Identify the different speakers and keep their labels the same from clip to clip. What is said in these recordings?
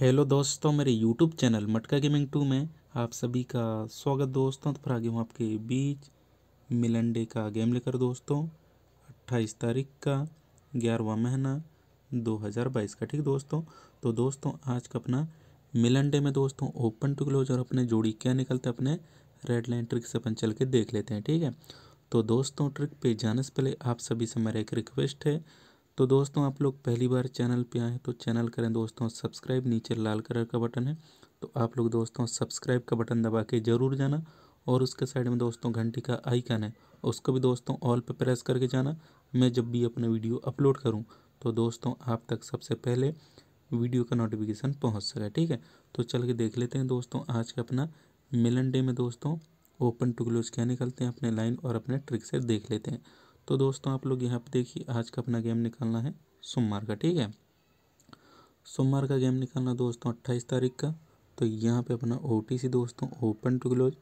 Speaker 1: hello दोस्तों मेरे YouTube channel Matka gaming two में आप सभी का स्वागत दोस्तों तो फिर आगे हूँ आपके बीच मिलन डे का गेम लेकर दोस्तों 28 तारीख का ग्यारहवा महीना 2022 का ठीक दोस्तों तो दोस्तों आज का अपना मिलन डे में दोस्तों ओपन टू क्लोज और अपने जोड़ी क्या निकलते अपने रेड लाइन ट्रिक से अपन चल के देख लेते हैं ठीक है तो दोस्तों ट्रिक पर जाने से पहले आप सभी से मेरा एक रिक्वेस्ट है तो दोस्तों आप लोग पहली बार चैनल पे आए तो चैनल करें दोस्तों सब्सक्राइब नीचे लाल कलर का बटन है तो आप लोग दोस्तों सब्सक्राइब का बटन दबा के ज़रूर जाना और उसके साइड में दोस्तों घंटी का आइकन है उसको भी दोस्तों ऑल पे प्रेस करके जाना मैं जब भी अपने वीडियो अपलोड करूँ तो दोस्तों आप तक सबसे पहले वीडियो का नोटिफिकेशन पहुँच सका ठीक है तो चल के देख लेते हैं दोस्तों आज का अपना मिलन डे में दोस्तों ओपन टू क्लोज क्या निकलते हैं अपने लाइन और अपने ट्रिक से देख लेते हैं तो दोस्तों आप लोग यहाँ पे देखिए आज का अपना गेम निकालना है सोमवार का ठीक है सोमवार का गेम निकालना दोस्तों अट्ठाईस तारीख का तो यहाँ पे अपना ओ दोस्तों ओपन टू क्लोज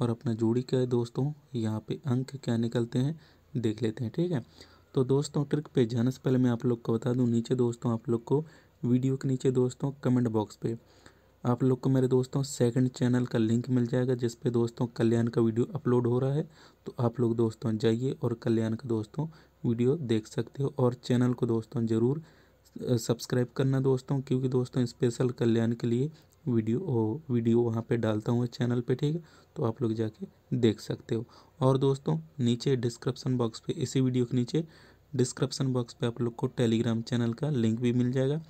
Speaker 1: और अपना जोड़ी क्या है दोस्तों यहाँ पे अंक क्या निकलते हैं देख लेते हैं ठीक है तो दोस्तों ट्रिक पे जाने से पहले मैं आप लोग को बता दूँ नीचे दोस्तों आप लोग को वीडियो के नीचे दोस्तों कमेंट बॉक्स पे आप लोग को मेरे दोस्तों सेकंड चैनल का लिंक मिल जाएगा जिस पे दोस्तों कल्याण का वीडियो अपलोड हो रहा है तो आप लोग दोस्तों जाइए और कल्याण का दोस्तों वीडियो देख सकते हो और चैनल को दोस्तों ज़रूर सब्सक्राइब करना दोस्तों क्योंकि दोस्तों स्पेशल कल्याण के लिए वीडियो ओ, वीडियो वहाँ पे डालता हूँ चैनल पे ठीक है तो आप लोग जाके देख सकते हो और दोस्तों नीचे डिस्क्रिप्शन बॉक्स पे इसी वीडियो के नीचे डिस्क्रिप्शन बॉक्स पे आप लोग को टेलीग्राम चैनल का लिंक भी मिल जाएगा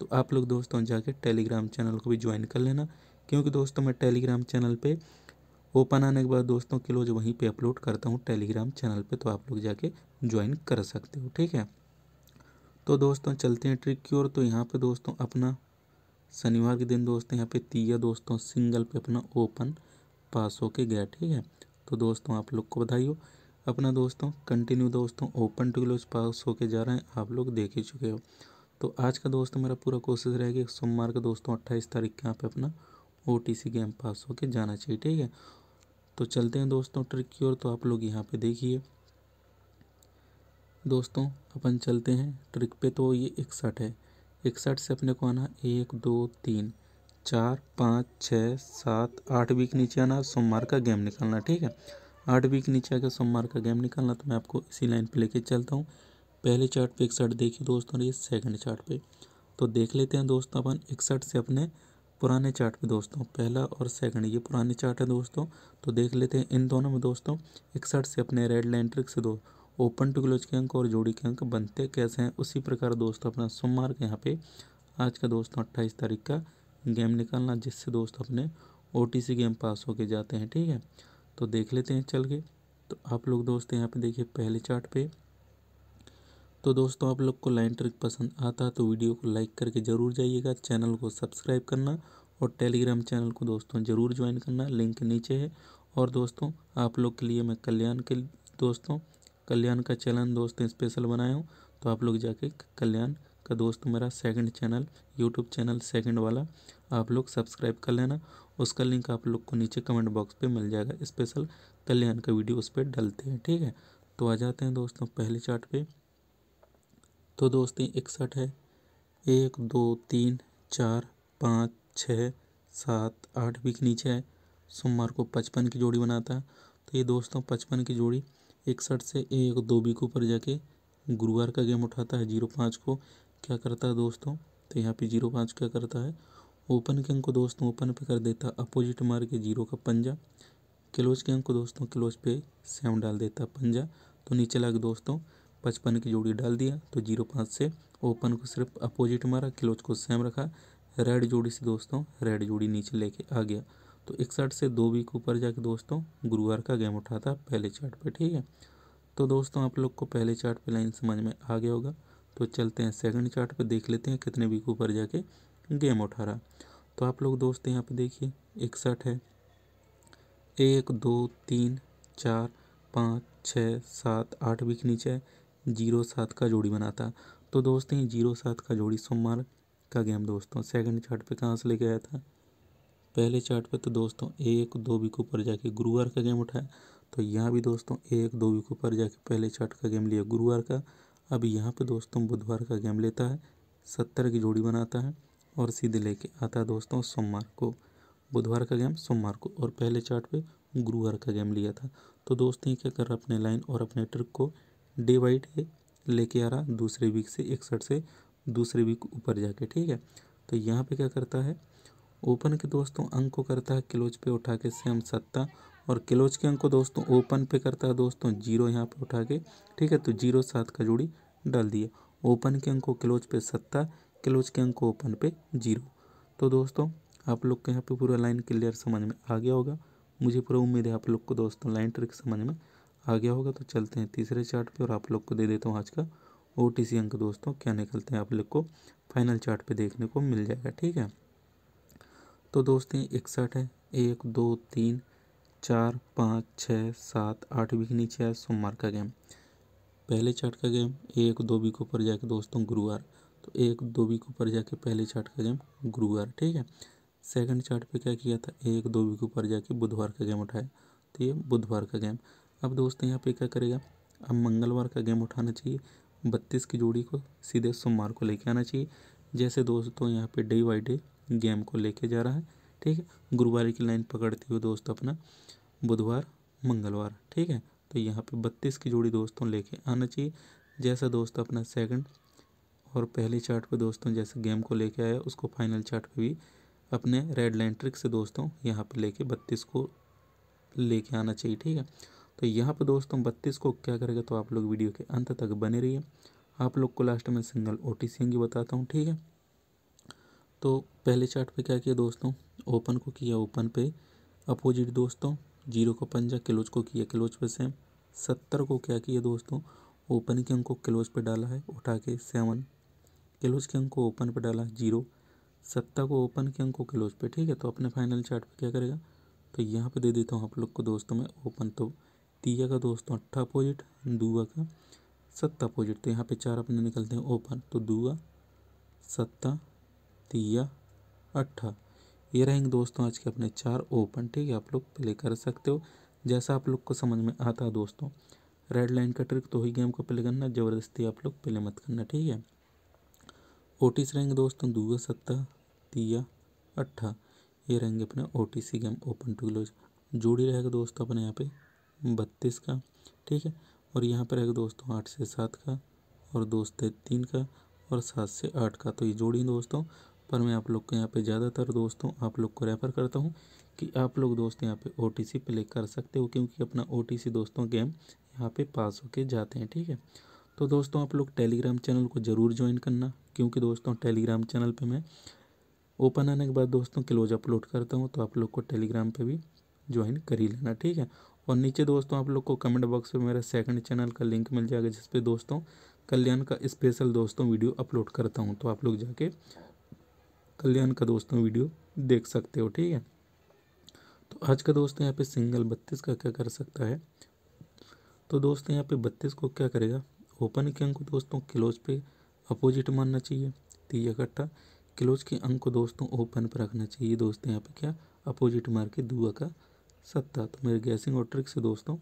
Speaker 1: तो आप लोग दोस्तों जाके टेलीग्राम चैनल को भी ज्वाइन कर लेना क्योंकि दोस्तों मैं टेलीग्राम चैनल पे ओपन आने के बाद दोस्तों के लोज वहीं पे अपलोड करता हूँ टेलीग्राम चैनल पे तो आप लोग जाके ज्वाइन कर सकते हो ठीक है तो दोस्तों चलते हैं ट्रिक की ओर तो यहाँ पे दोस्तों अपना शनिवार के दिन दोस्तों यहाँ पे तीया दोस्तों सिंगल पे अपना ओपन पास होके गया ठीक है तो दोस्तों आप लोग को बधाई हो अपना दोस्तों कंटिन्यू दोस्तों ओपन टू क्लोज पास होके जा रहे हैं आप लोग देख ही चुके हो तो आज का दोस्त मेरा पूरा कोशिश रहेगा कि सोमवार का दोस्तों तो अट्ठाईस तारीख के यहाँ पे अपना ओ गेम पास होके जाना चाहिए ठीक है तो चलते हैं दोस्तों ट्रिक की ओर तो आप लोग यहाँ पे देखिए दोस्तों अपन चलते हैं ट्रिक पे तो ये इकसठ है इकसठ से अपने को आना एक दो तीन चार पाँच छः सात आठ वीक नीचे आना सोमवार का गेम निकालना ठीक है आठ वीक नीचे आकर सोमवार का गेम निकालना तो मैं आपको इसी लाइन पर लेके चलता हूँ पहले चार्ट पे इकसठ देखी दोस्तों ये सेकंड चार्ट पे तो देख लेते हैं दोस्तों अपन इकसठ से अपने पुराने चार्ट पे दोस्तों पहला और सेकंड ये पुराने चार्ट है दोस्तों तो देख लेते हैं इन दोनों में दोस्तों इकसठ से अपने रेड लाइन ट्रिक से दो ओपन टू क्लोज के अंक और जोड़ी के अंक बनते कैसे हैं उसी प्रकार दोस्तों अपना सोमवार के यहाँ पे आज का दोस्तों अट्ठाईस तारीख का गेम निकालना जिससे दोस्त अपने ओ गेम पास होके जाते हैं ठीक है तो देख लेते हैं चल के तो आप लोग दोस्त यहाँ पे देखिए पहले चार्ट पे तो दोस्तों आप लोग को लाइन ट्रिक पसंद आता तो वीडियो को लाइक करके ज़रूर जाइएगा चैनल को सब्सक्राइब करना और टेलीग्राम चैनल को दोस्तों ज़रूर ज्वाइन करना लिंक नीचे है और दोस्तों आप लोग के लिए मैं कल्याण के दोस्तों कल्याण का चैनल दोस्तों स्पेशल बनाया हूँ तो आप लोग जाके कल्याण का दोस्त मेरा second channel YouTube channel second वाला आप लोग सब्सक्राइब कर लेना उसका लिंक आप लोग को नीचे कमेंट बॉक्स पे मिल जाएगा स्पेशल कल्याण का वीडियो उस पर डलते हैं ठीक है तो आ जाते हैं दोस्तों पहले चार्ट पे तो दोस्तें इकसठ है एक दो तीन चार पाँच छः सात आठ भी के नीचे है सोमवार को पचपन की जोड़ी बनाता है तो ये दोस्तों पचपन की जोड़ी इकसठ से एक दो बी के ऊपर जाके गुरुवार का गेम उठाता है जीरो पाँच को क्या करता है दोस्तों तो यहाँ पे जीरो पाँच क्या करता है ओपन के अंक को दोस्तों ओपन पे कर देता है अपोजिट मार के जीरो का पंजा क्लोज के अंक को दोस्तों क्लोज पे सेम डाल देता पंजा तो नीचे लाग दोस्तों पचपन की जोड़ी डाल दिया तो जीरो पाँच से ओपन को सिर्फ अपोजिट मारा क्लोज को सेम रखा रेड जोड़ी से दोस्तों रेड जोड़ी नीचे लेके आ गया तो इकसठ से दो वीक ऊपर जाके दोस्तों गुरुवार का गेम उठा था पहले चार्ट पे ठीक है तो दोस्तों आप लोग को पहले चार्ट पे लाइन समझ में आ गया होगा तो चलते हैं सेकंड चार्ट पे देख लेते हैं कितने वीक ऊपर जाके गेम उठा रहा तो आप लोग दोस्त यहाँ पे देखिए इकसठ है एक दो तीन चार पाँच छः सात आठ वीक नीचे है जीरो सात का जोड़ी बनाता तो दोस्त ये जीरो सात का जोड़ी सोमवार का गेम दोस्तों सेकंड चार्ट पे कहाँ से लेके आया था पहले चार्ट पे तो दोस्तों एक दो वीक ऊपर जाके गुरुवार का गेम उठाया तो यहाँ भी दोस्तों एक दो वीक ऊपर जाके पहले चार्ट का गेम लिया गुरुवार का अब यहाँ पे दोस्तों बुधवार का गेम लेता है सत्तर की जोड़ी बनाता है और सीधे लेके आता है दोस्तों सोमवार को बुधवार का गेम सोमवार को और पहले चार्ट पे गुरुवार का गेम लिया था तो दोस्तों ये क्या कर रहा अपने लाइन और अपने ट्रिक को डे बाई डे लेके आ रहा दूसरे वीक से इकसठ से दूसरे वीक ऊपर जाके ठीक है तो यहाँ पे क्या करता है ओपन के दोस्तों अंक को करता है क्लोज पे उठा के सेम सत्ता और क्लोज के अंक को दोस्तों ओपन पे करता है दोस्तों जीरो यहाँ पे उठा के ठीक है तो जीरो सात का जोड़ी डाल दिया ओपन के अंक को क्लोज पे सत्ता क्लोज के अंक को ओपन पे जीरो तो दोस्तों आप लोग को यहाँ पे पूरा लाइन क्लियर समझ में आ गया होगा मुझे पूरा उम्मीद है आप लोग को दोस्तों लाइन ट्रिक समझ में आ गया होगा तो चलते हैं तीसरे चार्ट पे और आप लोग को दे देता हूँ आज का ओ टी सी अंक दोस्तों क्या निकलते हैं आप लोग को फाइनल चार्ट पे देखने को मिल जाएगा ठीक है तो दोस्तों इकसठ है एक दो तीन चार पाँच छः सात आठ वीक नीचे आया सोमवार का गेम पहले चार्ट का गेम एक दो वीक ऊपर जाके दोस्तों गुरुवार तो एक दो वीक ऊपर जाके पहले चार्ट का गेम गुरुवार ठीक है सेकंड चार्ट पे क्या किया था एक दो वीक ऊपर जाके बुधवार का गेम उठाया तो ये बुधवार का गेम अब दोस्त यहाँ पे क्या करेगा अब मंगलवार का गेम उठाना चाहिए बत्तीस की जोड़ी को सीधे सोमवार को लेके आना चाहिए जैसे दोस्तों यहाँ पे डे बाई डे गेम को लेके जा रहा है ठीक है गुरुवार की लाइन पकड़ते हुए दोस्त अपना बुधवार मंगलवार ठीक है तो यहाँ पे बत्तीस की जोड़ी दोस्तों लेके आना चाहिए जैसा दोस्त अपना सेकंड और पहले चार्ट पे दोस्तों जैसे गेम को लेके आया उसको फाइनल चार्ट पे भी अपने रेड लाइन ट्रिक से दोस्तों यहाँ पे लेके बत्तीस को लेके आना चाहिए ठीक है तो यहाँ पर दोस्तों बत्तीस को क्या करेगा तो आप लोग वीडियो के अंत तक बने रहिए आप लोग को लास्ट में सिंगल ओ टी सी बताता हूँ ठीक है तो पहले चार्ट पे क्या किया दोस्तों ओपन को किया ओपन पे अपोजिट दोस्तों जीरो को पंजा क्लोज को किया क्लोज पे सेम सत्तर को क्या किया दोस्तों ओपन के अंक को क्लोज पे डाला है उठा के सेवन क्लोज के अंक को ओपन पे डाला जीरो सत्तर को ओपन के अंक को क्लोज पे ठीक है तो अपने फाइनल चार्ट पे क्या करेगा तो यहाँ पे दे देता हूँ आप लोग को दोस्तों में ओपन तो तीया का दोस्तों अट्ठा अपोजिट दुआ का सत्ता अपोजिट तो यहाँ पे चार अपने निकलते हैं ओपन तो दुआ सत्ता तीया अट्ठा ये रहेंगे दोस्तों आज के अपने चार ओपन ठीक है आप लोग प्ले कर सकते हो जैसा आप लोग को समझ में आता है दोस्तों रेड लाइन का ट्रिक तो ही गेम को प्ले करना ज़बरदस्ती आप लोग प्ले मत करना ठीक है ओटीस रहेंगे दोस्तों दूगा सत्ता तीया अट्ठा ये रहेंगे अपने ओ गेम ओपन टू क्लोज जोड़ी रहेगा दोस्तों अपने यहाँ पे बत्तीस का ठीक है और यहाँ पर है दोस्तों आठ से सात का और दोस्त है तीन का और सात से आठ का तो ये जोड़ी दोस्तों पर मैं आप लोग को यहाँ पे ज़्यादातर दोस्तों आप लोग को रेफ़र करता हूँ कि आप लोग दोस्त यहाँ पे ओ टी प्ले कर सकते हो क्योंकि अपना ओ दोस्तों गेम यहाँ पे पास होके जाते हैं ठीक है तो दोस्तों आप लोग टेलीग्राम चैनल को ज़रूर ज्वाइन करना क्योंकि दोस्तों टेलीग्राम चैनल पे मैं ओपन आने के बाद दोस्तों क्लोज अपलोड करता हूँ तो आप लोग को टेलीग्राम पर भी ज्वाइन कर ही लेना ठीक है और नीचे दोस्तों आप लोग को कमेंट बॉक्स में मेरा सेकंड चैनल का लिंक मिल जाएगा जिस पे दोस्तों कल्याण का स्पेशल दोस्तों वीडियो अपलोड करता हूँ तो आप लोग जाके कल्याण का दोस्तों वीडियो देख सकते हो ठीक है तो आज का दोस्तों यहाँ पे सिंगल बत्तीस का क्या कर सकता है तो दोस्तों यहाँ पे बत्तीस को क्या करेगा ओपन के अंक को दोस्तों क्लोज पे अपोजिट मानना चाहिए तीन इकट्ठा क्लोज के अंक को दोस्तों ओपन पर रखना चाहिए दोस्तों यहाँ पे क्या अपोजिट मार के दुआ का सकता तो मेरे गैसिंग और ट्रिक से दोस्तों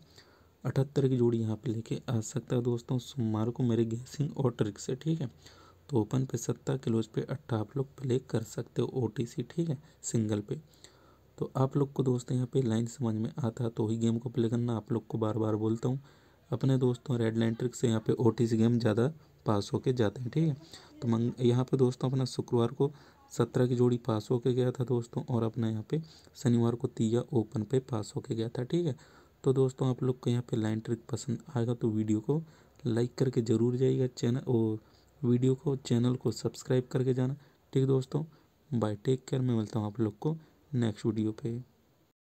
Speaker 1: अठहत्तर की जोड़ी यहाँ पे लेके आ सकता है दोस्तों सोमवार को मेरे गैसिंग और ट्रिक से ठीक है तो ओपन पे सत्ता क्लोज पे अट्ठा आप लोग प्ले कर सकते हो ओ ठीक है सिंगल पे तो आप लोग को दोस्तों यहाँ पे लाइन समझ में आता तो ही गेम को प्ले करना आप लोग को बार बार बोलता हूँ अपने दोस्तों रेड लाइन ट्रिक से यहाँ पे ओ गेम ज़्यादा पास होके जाते हैं ठीक है तो मंग यहाँ पे दोस्तों अपना शुक्रवार को सत्रह की जोड़ी पास होके गया था दोस्तों और अपना यहाँ पे शनिवार को तीजा ओपन पे पास होके गया था ठीक है तो दोस्तों आप लोग को यहाँ पे लाइन ट्रिक पसंद आएगा तो वीडियो को लाइक करके ज़रूर जाइएगा चैनल और वीडियो को चैनल को सब्सक्राइब करके जाना ठीक दोस्तों बाय टेक केयर मैं मिलता हूँ आप लोग को नेक्स्ट वीडियो पर